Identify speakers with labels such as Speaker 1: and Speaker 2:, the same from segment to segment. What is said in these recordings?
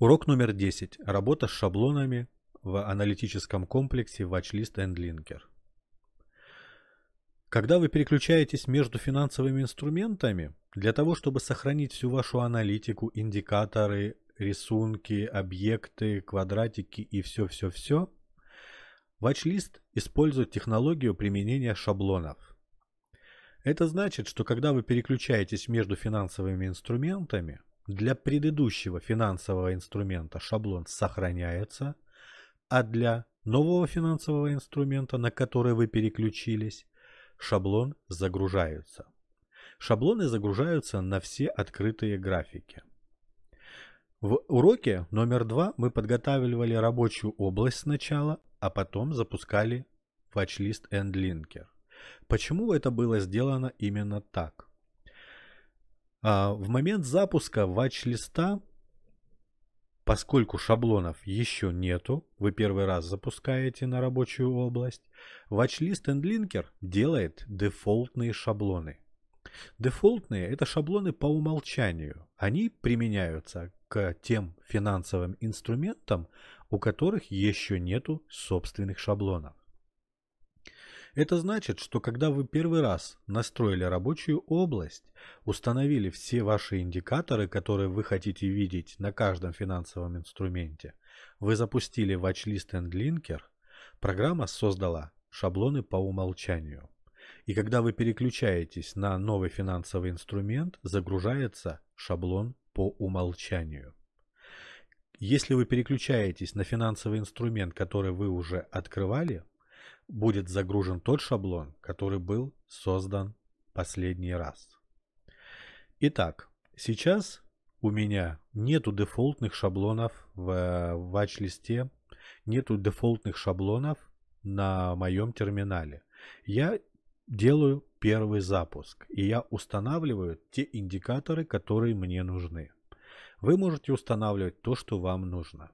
Speaker 1: Урок номер 10. Работа с шаблонами в аналитическом комплексе Watchlist and Linker. Когда вы переключаетесь между финансовыми инструментами, для того, чтобы сохранить всю вашу аналитику, индикаторы, рисунки, объекты, квадратики и все-все-все, Watchlist использует технологию применения шаблонов. Это значит, что когда вы переключаетесь между финансовыми инструментами, для предыдущего финансового инструмента шаблон сохраняется, а для нового финансового инструмента, на который вы переключились, шаблон загружается. Шаблоны загружаются на все открытые графики. В уроке номер два мы подготавливали рабочую область сначала, а потом запускали watchlist and linker. Почему это было сделано именно так? А, в момент запуска ватч-листа, поскольку шаблонов еще нету, вы первый раз запускаете на рабочую область, ватч-лист EndLinker делает дефолтные шаблоны. Дефолтные – это шаблоны по умолчанию. Они применяются к тем финансовым инструментам, у которых еще нету собственных шаблонов. Это значит, что когда вы первый раз настроили рабочую область, установили все ваши индикаторы, которые вы хотите видеть на каждом финансовом инструменте, вы запустили Watchlist and Linker, программа создала шаблоны по умолчанию. И когда вы переключаетесь на новый финансовый инструмент, загружается шаблон по умолчанию. Если вы переключаетесь на финансовый инструмент, который вы уже открывали, будет загружен тот шаблон, который был создан последний раз. Итак, сейчас у меня нету дефолтных шаблонов в э, вач-листе, нету дефолтных шаблонов на моем терминале. Я делаю первый запуск, и я устанавливаю те индикаторы, которые мне нужны. Вы можете устанавливать то, что вам нужно.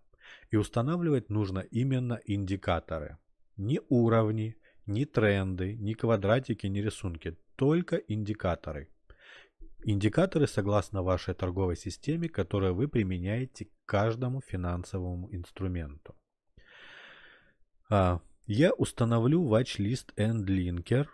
Speaker 1: И устанавливать нужно именно индикаторы – ни уровни, ни тренды, ни квадратики, ни рисунки, только индикаторы. Индикаторы согласно вашей торговой системе, которую вы применяете к каждому финансовому инструменту. А, я установлю watchlist and linker.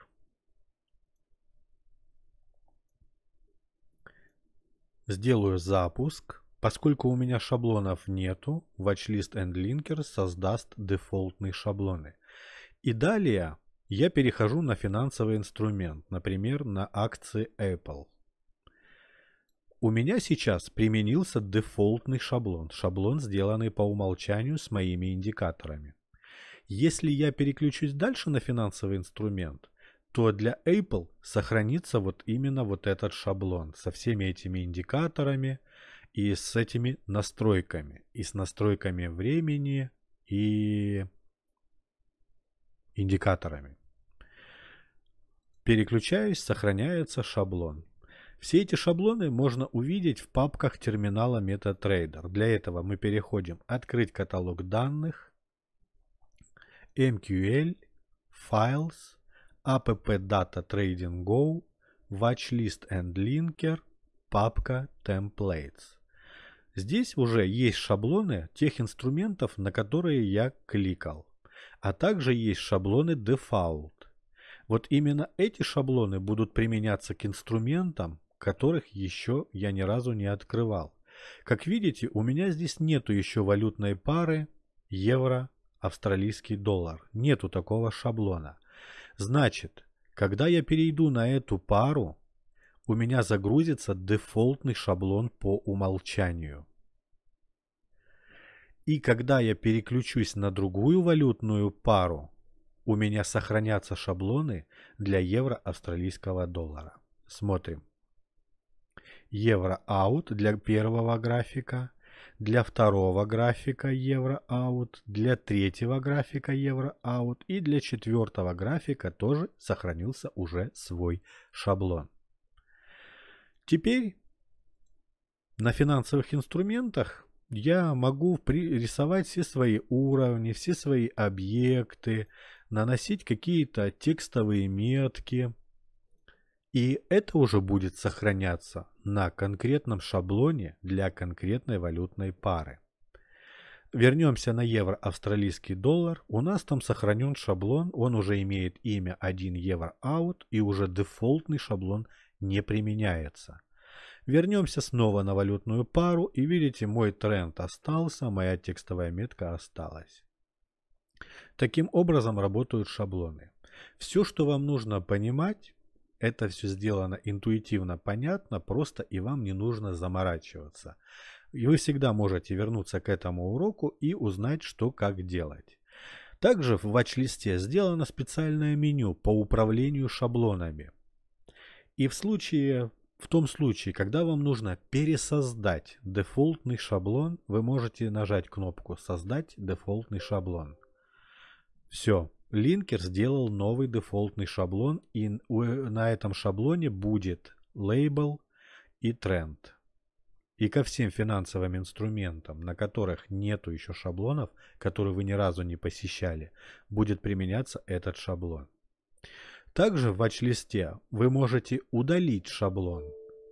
Speaker 1: Сделаю запуск. Поскольку у меня шаблонов нету, watchlist and linker создаст дефолтные шаблоны. И далее я перехожу на финансовый инструмент, например, на акции Apple. У меня сейчас применился дефолтный шаблон, шаблон, сделанный по умолчанию с моими индикаторами. Если я переключусь дальше на финансовый инструмент, то для Apple сохранится вот именно вот этот шаблон со всеми этими индикаторами и с этими настройками, и с настройками времени и индикаторами. Переключаясь, сохраняется шаблон. Все эти шаблоны можно увидеть в папках терминала MetaTrader. Для этого мы переходим «Открыть каталог данных», «MQL», «Files», «App Data Trading Go», «Watchlist and Linker», папка «Templates». Здесь уже есть шаблоны тех инструментов, на которые я кликал а также есть шаблоны Default. Вот именно эти шаблоны будут применяться к инструментам, которых еще я ни разу не открывал. Как видите, у меня здесь нету еще валютной пары евро, австралийский доллар. Нету такого шаблона. Значит, когда я перейду на эту пару, у меня загрузится дефолтный шаблон по умолчанию. И когда я переключусь на другую валютную пару, у меня сохранятся шаблоны для евро-австралийского доллара. Смотрим. Евро-аут для первого графика, для второго графика евро-аут, для третьего графика евро-аут и для четвертого графика тоже сохранился уже свой шаблон. Теперь на финансовых инструментах я могу рисовать все свои уровни, все свои объекты, наносить какие-то текстовые метки. И это уже будет сохраняться на конкретном шаблоне для конкретной валютной пары. Вернемся на евро-австралийский доллар. У нас там сохранен шаблон, он уже имеет имя 1 евро аут и уже дефолтный шаблон не применяется. Вернемся снова на валютную пару и видите, мой тренд остался, моя текстовая метка осталась. Таким образом работают шаблоны. Все, что вам нужно понимать, это все сделано интуитивно, понятно, просто и вам не нужно заморачиваться. И вы всегда можете вернуться к этому уроку и узнать, что как делать. Также в watch-листе сделано специальное меню по управлению шаблонами. И в случае в том случае, когда вам нужно пересоздать дефолтный шаблон, вы можете нажать кнопку «Создать дефолтный шаблон». Все, Линкер сделал новый дефолтный шаблон, и на этом шаблоне будет лейбл и тренд. И ко всем финансовым инструментам, на которых нету еще шаблонов, которые вы ни разу не посещали, будет применяться этот шаблон. Также в watch вы можете удалить шаблон.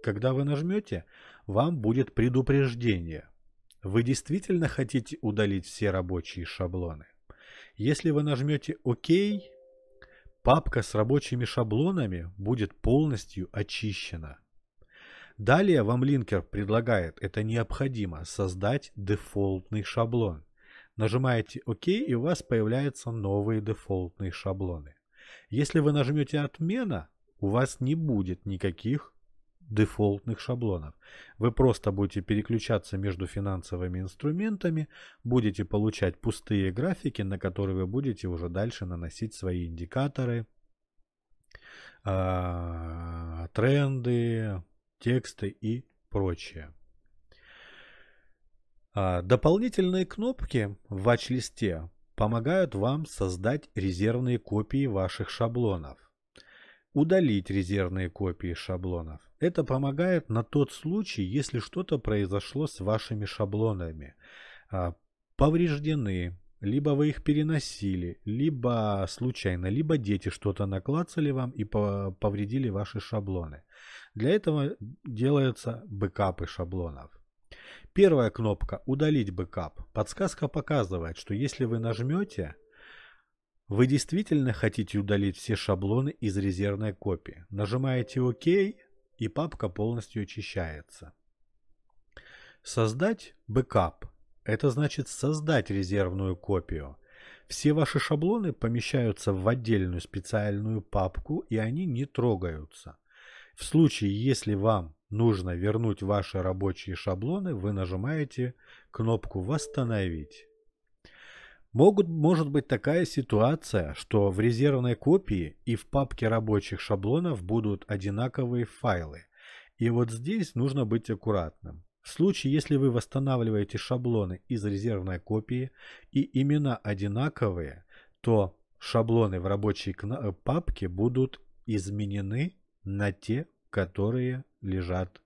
Speaker 1: Когда вы нажмете, вам будет предупреждение. Вы действительно хотите удалить все рабочие шаблоны? Если вы нажмете ОК, папка с рабочими шаблонами будет полностью очищена. Далее вам линкер предлагает, это необходимо, создать дефолтный шаблон. Нажимаете ОК и у вас появляются новые дефолтные шаблоны. Если вы нажмете «Отмена», у вас не будет никаких дефолтных шаблонов. Вы просто будете переключаться между финансовыми инструментами, будете получать пустые графики, на которые вы будете уже дальше наносить свои индикаторы, а, тренды, тексты и прочее. А, дополнительные кнопки в watch-листе помогают вам создать резервные копии ваших шаблонов удалить резервные копии шаблонов. Это помогает на тот случай, если что-то произошло с вашими шаблонами. А, повреждены, либо вы их переносили, либо случайно, либо дети что-то наклацали вам и повредили ваши шаблоны. Для этого делаются бэкапы шаблонов. Первая кнопка «Удалить бэкап». Подсказка показывает, что если вы нажмете, вы действительно хотите удалить все шаблоны из резервной копии. Нажимаете «Ок» и папка полностью очищается. Создать бэкап – это значит создать резервную копию. Все ваши шаблоны помещаются в отдельную специальную папку и они не трогаются. В случае, если вам нужно вернуть ваши рабочие шаблоны, вы нажимаете кнопку «Восстановить». Могут, может быть такая ситуация, что в резервной копии и в папке рабочих шаблонов будут одинаковые файлы. И вот здесь нужно быть аккуратным. В случае, если вы восстанавливаете шаблоны из резервной копии и имена одинаковые, то шаблоны в рабочей э, папке будут изменены на те, которые лежат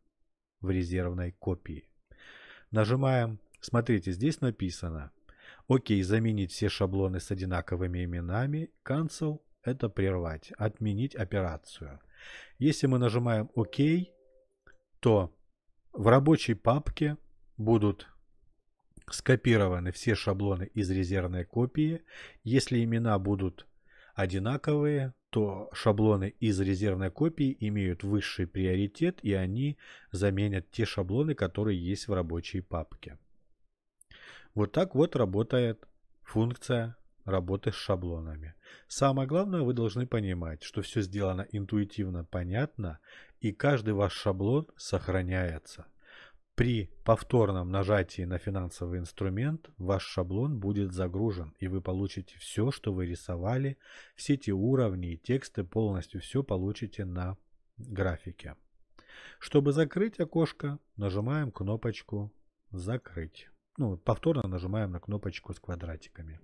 Speaker 1: в резервной копии. Нажимаем, смотрите, здесь написано, окей, заменить все шаблоны с одинаковыми именами, cancel это прервать, отменить операцию. Если мы нажимаем ОК, то в рабочей папке будут скопированы все шаблоны из резервной копии. Если имена будут одинаковые, то шаблоны из резервной копии имеют высший приоритет и они заменят те шаблоны, которые есть в рабочей папке. Вот так вот работает функция работы с шаблонами. Самое главное, вы должны понимать, что все сделано интуитивно, понятно, и каждый ваш шаблон сохраняется. При повторном нажатии на финансовый инструмент ваш шаблон будет загружен и вы получите все, что вы рисовали, все те уровни и тексты, полностью все получите на графике. Чтобы закрыть окошко, нажимаем кнопочку «Закрыть». Ну, повторно нажимаем на кнопочку с квадратиками.